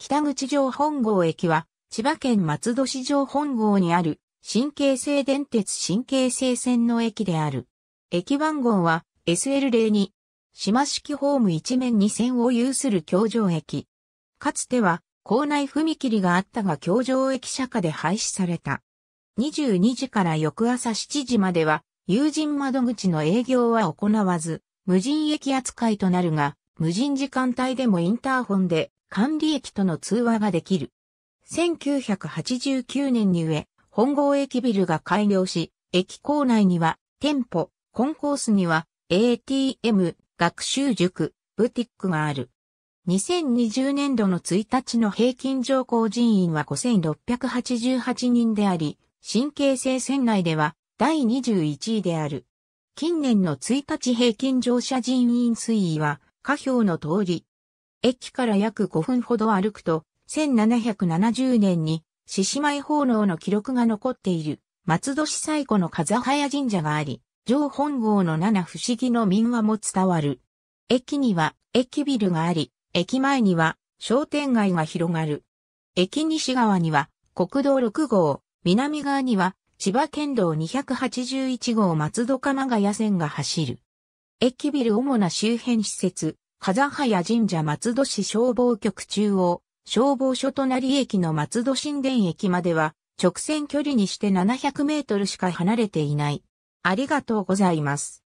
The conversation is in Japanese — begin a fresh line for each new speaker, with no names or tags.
北口城本郷駅は、千葉県松戸市城本郷にある、新京成電鉄新京成線の駅である。駅番号は SL02。島式ホーム一面に線を有する橋上駅。かつては、校内踏切があったが橋上駅釈下で廃止された。22時から翌朝7時までは、有人窓口の営業は行わず、無人駅扱いとなるが、無人時間帯でもインターホンで管理駅との通話ができる。1989年に上、本郷駅ビルが開業し、駅構内には店舗、コンコースには ATM、学習塾、ブティックがある。2020年度の1日の平均乗降人員は5688人であり、新京成線内では第21位である。近年の1日平均乗車人員推移は下表の通り。駅から約5分ほど歩くと、1770年に獅子舞奉納の記録が残っている松戸市最古の風早神社があり、上本郷の七不思議の民話も伝わる。駅には駅ビルがあり、駅前には商店街が広がる。駅西側には国道6号、南側には千葉県道281号松戸鎌ヶ谷線が走る。駅ビル主な周辺施設、風早神社松戸市消防局中央、消防署隣駅の松戸神殿駅までは、直線距離にして700メートルしか離れていない。ありがとうございます。